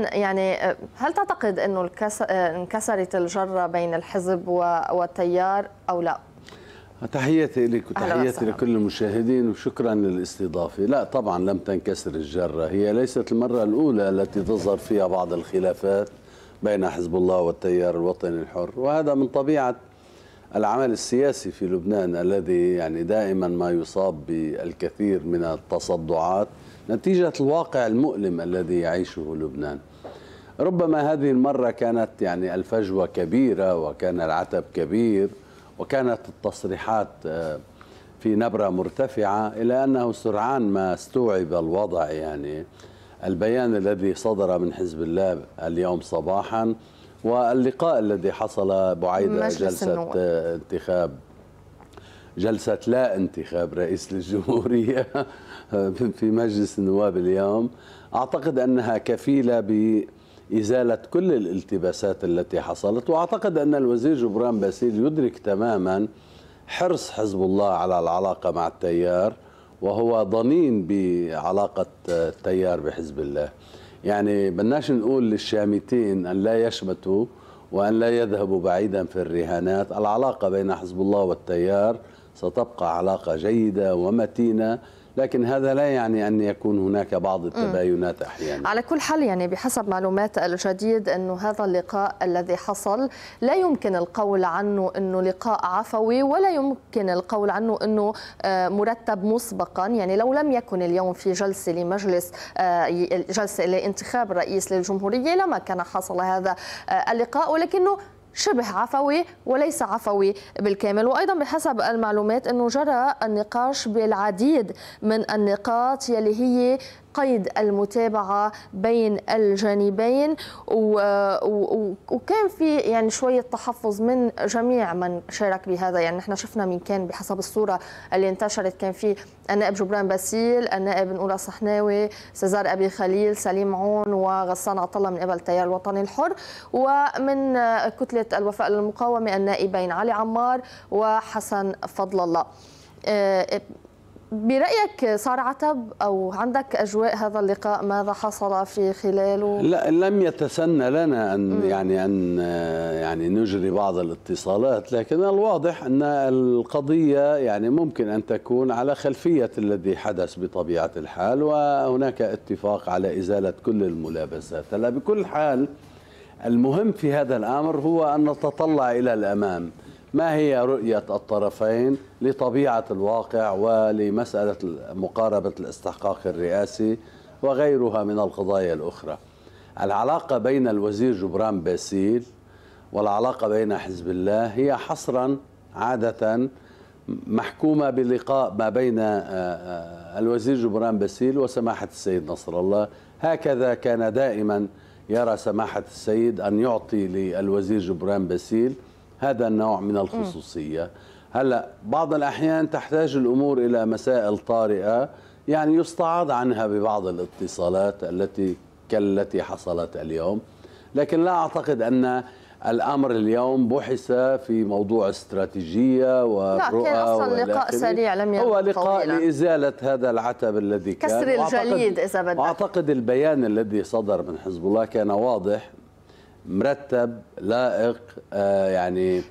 يعني هل تعتقد انه انكسرت الجره بين الحزب والتيار او لا؟ تحياتي لك وتحياتي لكل المشاهدين وشكرا للاستضافه، لا طبعا لم تنكسر الجره، هي ليست المره الاولى التي تظهر فيها بعض الخلافات بين حزب الله والتيار الوطني الحر، وهذا من طبيعه العمل السياسي في لبنان الذي يعني دائما ما يصاب بالكثير من التصدعات نتيجة الواقع المؤلم الذي يعيشه لبنان ربما هذه المرة كانت يعني الفجوة كبيرة وكان العتب كبير وكانت التصريحات آه، في نبرة مرتفعة إلى أنه سرعان ما استوعب الوضع يعني البيان الذي صدر من حزب الله اليوم صباحا واللقاء الذي حصل بعيد جلسة النوع. آه، انتخاب جلسة لا انتخاب رئيس للجمهورية في مجلس النواب اليوم أعتقد أنها كفيلة بإزالة كل الالتباسات التي حصلت وأعتقد أن الوزير جبران باسيل يدرك تماما حرص حزب الله على العلاقة مع التيار وهو ضنين بعلاقة التيار بحزب الله يعني بدناش نقول للشامتين أن لا يشمتوا وأن لا يذهبوا بعيدا في الرهانات العلاقة بين حزب الله والتيار ستبقى علاقة جيدة ومتينة لكن هذا لا يعني أن يكون هناك بعض التباينات أحيانا على كل حال يعني بحسب معلومات الجديد أن هذا اللقاء الذي حصل لا يمكن القول عنه أنه لقاء عفوي ولا يمكن القول عنه أنه آه، مرتب مسبقا يعني لو لم يكن اليوم في جلسة لمجلس آه، جلسة لانتخاب رئيس للجمهورية لما كان حصل هذا آه، اللقاء ولكنه شبه عفوي وليس عفوي بالكامل وأيضا بحسب المعلومات أنه جرى النقاش بالعديد من النقاط يلي هي قيد المتابعه بين الجانبين وكان في يعني شويه تحفظ من جميع من شارك بهذا يعني نحن شفنا من كان بحسب الصوره اللي انتشرت كان في النائب جبران باسيل النائب نقول صحناوي سزار ابي خليل سليم عون وغسان عطله من قبل التيار الوطني الحر ومن كتله الوفاء للمقاومه النائبين علي عمار وحسن فضل الله آه، برأيك صار عتب أو عندك أجواء هذا اللقاء ماذا حصل في خلاله؟ لا لم يتسنى لنا أن مم. يعني أن يعني نجري بعض الاتصالات لكن الواضح أن القضية يعني ممكن أن تكون على خلفية الذي حدث بطبيعة الحال وهناك اتفاق على إزالة كل الملابسات هلا بكل حال المهم في هذا الأمر هو أن نتطلع إلى الأمام ما هي رؤية الطرفين لطبيعة الواقع ولمسألة مقاربة الاستحقاق الرئاسي وغيرها من القضايا الأخرى العلاقة بين الوزير جبران باسيل والعلاقة بين حزب الله هي حصرا عادة محكومة بلقاء ما بين آه، آه، الوزير جبران باسيل وسماحة السيد نصر الله هكذا كان دائما يرى سماحة السيد أن يعطي للوزير جبران باسيل هذا النوع من الخصوصية هلا بعض الأحيان تحتاج الأمور إلى مسائل طارئة يعني يستعاض عنها ببعض الاتصالات التي كالتي حصلت اليوم لكن لا أعتقد أن الامر اليوم بحث في موضوع استراتيجيه ورؤى لا كان اصلا لقاء سريع لم يكن هو لقاء طويلة. لازاله هذا العتب الذي كسر كان كسر الجليد اذا بدك اعتقد البيان الذي صدر من حزب الله كان واضح مرتب لائق آه، يعني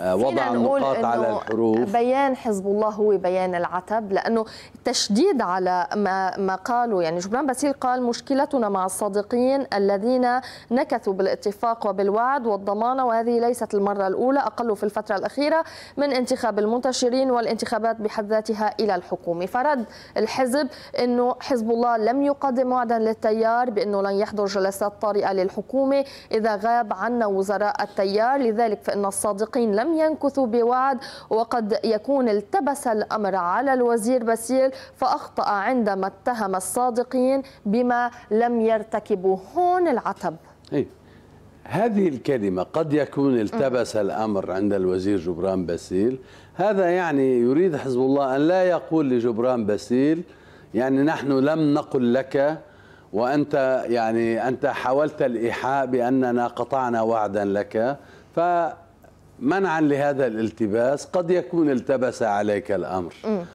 آه، وضع النقاط على الحروف بيان حزب الله هو بيان العتب لانه تشديد على ما ما قالوا يعني جبران باسيل قال مشكلتنا مع الصادقين الذين نكثوا بالاتفاق وبالوعد والضمانه وهذه ليست المره الاولى اقل في الفتره الاخيره من انتخاب المنتشرين والانتخابات بحد ذاتها الى الحكومه فرد الحزب انه حزب الله لم يقدم وعدا للتيار بانه لن يحضر جلسات طارئه للحكومه اذا غاب عنا وزراء التيار لذلك فان الصادقين لم ينكثوا بوعد وقد يكون التبس الأمر على الوزير بسيل فأخطأ عندما اتهم الصادقين بما لم يرتكبوا هون العتب هي. إيه. هذه الكلمة قد يكون التبس الأمر عند الوزير جبران باسيل هذا يعني يريد حزب الله أن لا يقول لجبران باسيل يعني نحن لم نقل لك وأنت يعني أنت حاولت الإيحاء بأننا قطعنا وعدا لك ف منعا لهذا الالتباس قد يكون التبس عليك الأمر